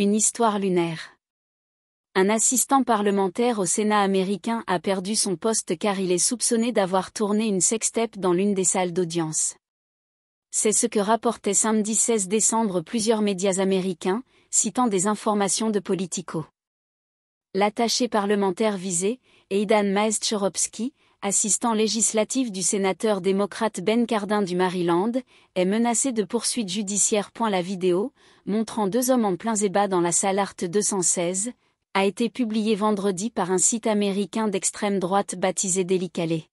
Une histoire lunaire. Un assistant parlementaire au Sénat américain a perdu son poste car il est soupçonné d'avoir tourné une sextape dans l'une des salles d'audience. C'est ce que rapportaient samedi 16 décembre plusieurs médias américains, citant des informations de Politico. L'attaché parlementaire visé, Aidan maest assistant législatif du sénateur démocrate Ben Cardin du Maryland, est menacé de poursuites judiciaires. La vidéo, montrant deux hommes en plein zébat dans la salle Art 216, a été publiée vendredi par un site américain d'extrême droite baptisé Délicalé.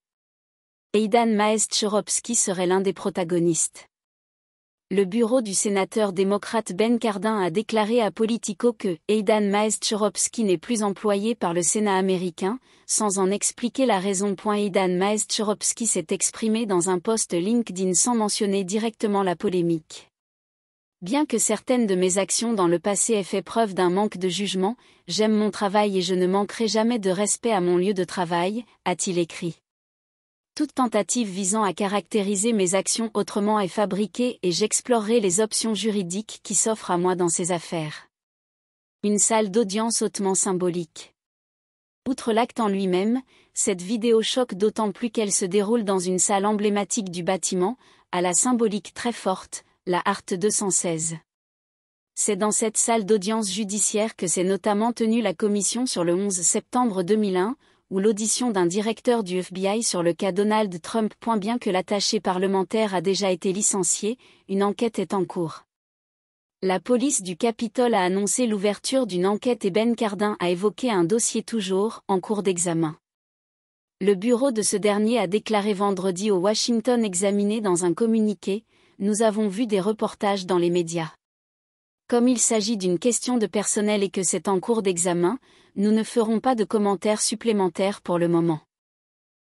Aidan Maest serait l'un des protagonistes le bureau du sénateur démocrate Ben Cardin a déclaré à Politico que Aidan maez n'est plus employé par le Sénat américain, sans en expliquer la raison. Aidan maez s'est exprimé dans un post LinkedIn sans mentionner directement la polémique. Bien que certaines de mes actions dans le passé aient fait preuve d'un manque de jugement, j'aime mon travail et je ne manquerai jamais de respect à mon lieu de travail, a-t-il écrit. Toute tentative visant à caractériser mes actions autrement est fabriquée et j'explorerai les options juridiques qui s'offrent à moi dans ces affaires. Une salle d'audience hautement symbolique. Outre l'acte en lui-même, cette vidéo choque d'autant plus qu'elle se déroule dans une salle emblématique du bâtiment, à la symbolique très forte, la Harte 216. C'est dans cette salle d'audience judiciaire que s'est notamment tenue la commission sur le 11 septembre 2001, ou l'audition d'un directeur du FBI sur le cas Donald Trump. Bien que l'attaché parlementaire a déjà été licencié, une enquête est en cours. La police du Capitole a annoncé l'ouverture d'une enquête et Ben Cardin a évoqué un dossier toujours en cours d'examen. Le bureau de ce dernier a déclaré vendredi au Washington examiné dans un communiqué, nous avons vu des reportages dans les médias. Comme il s'agit d'une question de personnel et que c'est en cours d'examen, nous ne ferons pas de commentaires supplémentaires pour le moment.